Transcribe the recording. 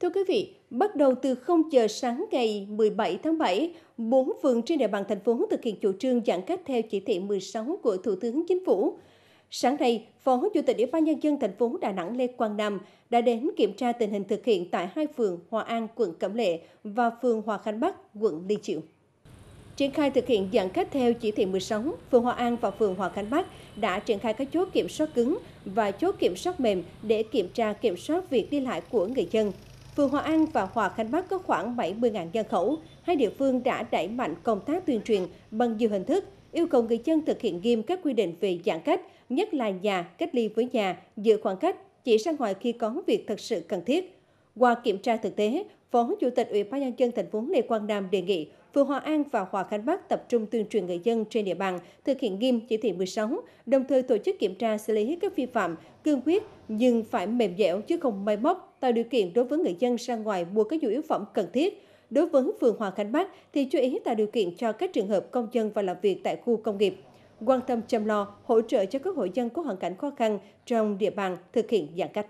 Thưa quý vị, bắt đầu từ 0 giờ sáng ngày 17 tháng 7, bốn phường trên địa bàn thành phố thực hiện chủ trương giãn cách theo chỉ thị 16 của Thủ tướng Chính phủ. Sáng nay, Phó Chủ tịch Ủy ban nhân dân thành phố Đà Nẵng Lê Quang Nam đã đến kiểm tra tình hình thực hiện tại hai phường Hòa An, quận Cẩm Lệ và phường Hòa Khánh Bắc, quận Liên Chiểu. Triển khai thực hiện giãn cách theo chỉ thị 16, phường Hòa An và phường Hòa Khánh Bắc đã triển khai các chốt kiểm soát cứng và chốt kiểm soát mềm để kiểm tra kiểm soát việc đi lại của người dân. Phường Hòa An và Hòa Khánh Bắc có khoảng 70.000 dân khẩu. Hai địa phương đã đẩy mạnh công tác tuyên truyền bằng nhiều hình thức, yêu cầu người dân thực hiện nghiêm các quy định về giãn cách, nhất là nhà, cách ly với nhà, giữ khoảng cách, chỉ ra ngoài khi có việc thật sự cần thiết qua kiểm tra thực tế, Phó Chủ tịch Ủy ban nhân dân thành phố Lê Quang Nam đề nghị phường Hòa An và Hòa Khánh Bắc tập trung tuyên truyền người dân trên địa bàn thực hiện nghiêm chỉ thị 16, đồng thời tổ chức kiểm tra xử lý các vi phạm, cương quyết nhưng phải mềm dẻo chứ không may móc, tạo điều kiện đối với người dân ra ngoài mua các nhu yếu phẩm cần thiết. Đối với phường Hòa Khánh Bắc thì chú ý tạo điều kiện cho các trường hợp công dân và làm việc tại khu công nghiệp quan tâm chăm lo, hỗ trợ cho các hộ dân có hoàn cảnh khó khăn trong địa bàn thực hiện giãn cách.